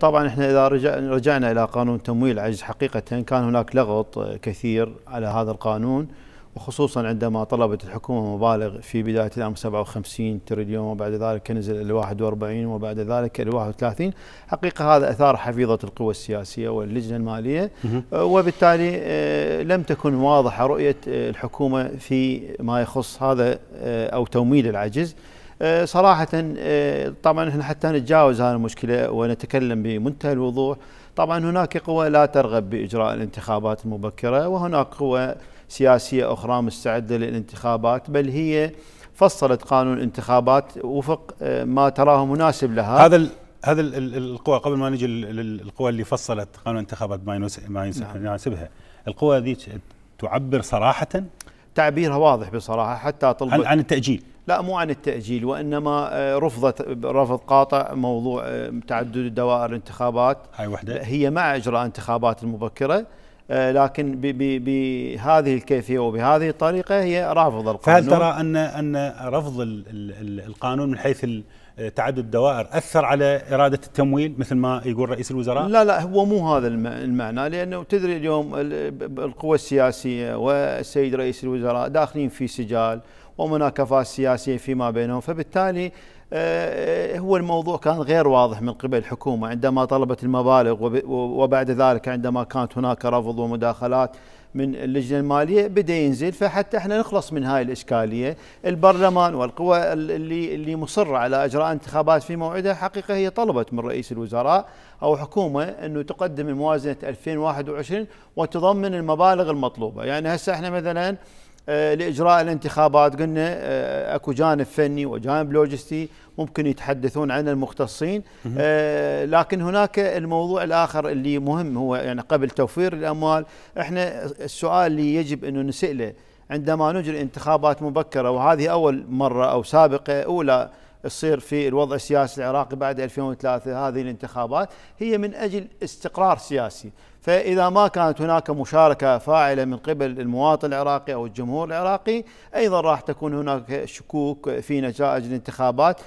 طبعا احنا اذا رجعنا الى قانون تمويل عجز حقيقه كان هناك لغط كثير على هذا القانون وخصوصا عندما طلبت الحكومه مبالغ في بدايه العام 57 تريليون وبعد ذلك نزل الى 41 وبعد ذلك الى 31 حقيقه هذا اثار حفيظه القوى السياسيه واللجنه الماليه آه، وبالتالي آه، لم تكن واضحه رؤيه آه، الحكومه في ما يخص هذا او تمويل العجز آه، صراحة آه، طبعا احنا حتى نتجاوز هذه المشكلة ونتكلم بمنتهى الوضوح طبعا هناك قوى لا ترغب بإجراء الانتخابات المبكرة وهناك قوى سياسية أخرى مستعدة للانتخابات بل هي فصلت قانون الانتخابات وفق آه، ما تراه مناسب لها هذا هذا القوى قبل ما نجي للقوى اللي فصلت قانون الانتخابات ما نعم. يناسبها القوى ذيك تعبر صراحة تعبيرها واضح بصراحة حتى طلب عن, عن التأجيل لا مو عن التأجيل وإنما آه، رفضت رفض قاطع موضوع آه، تعدد دوائر الانتخابات هاي وحدة هي مع إجراء انتخابات المبكرة آه، لكن بهذه الكيفيه وبهذه الطريقه هي رافضه القانون فهل ترى ان ان رفض القانون من حيث تعدد الدوائر اثر على اراده التمويل مثل ما يقول رئيس الوزراء؟ لا لا هو مو هذا المعنى لانه تدري اليوم القوى السياسيه والسيد رئيس الوزراء داخلين في سجال ومناكفات سياسيه فيما بينهم فبالتالي آه، هو الموضوع كان غير واضح من قبل الحكومة عندما طلبت المبالغ وبعد ذلك عندما كانت هناك رفض ومداخلات من اللجنة المالية بدأ ينزل فحتى احنا نخلص من هاي الإشكالية البرلمان والقوى اللي, اللي مصرة على إجراء انتخابات في موعدها حقيقة هي طلبت من رئيس الوزراء أو حكومة أنه تقدم موازنة 2021 وتضمن المبالغ المطلوبة يعني هسه احنا مثلاً آه، لاجراء الانتخابات قلنا آه، اكو جانب فني وجانب لوجستي ممكن يتحدثون عنه المختصين آه، لكن هناك الموضوع الاخر اللي مهم هو يعني قبل توفير الاموال احنا السؤال اللي يجب انه نساله عندما نجري انتخابات مبكره وهذه اول مره او سابقه اولى يصير في الوضع السياسي العراقي بعد 2003 هذه الانتخابات هي من أجل استقرار سياسي فإذا ما كانت هناك مشاركة فاعلة من قبل المواطن العراقي أو الجمهور العراقي أيضا راح تكون هناك شكوك في نتائج الانتخابات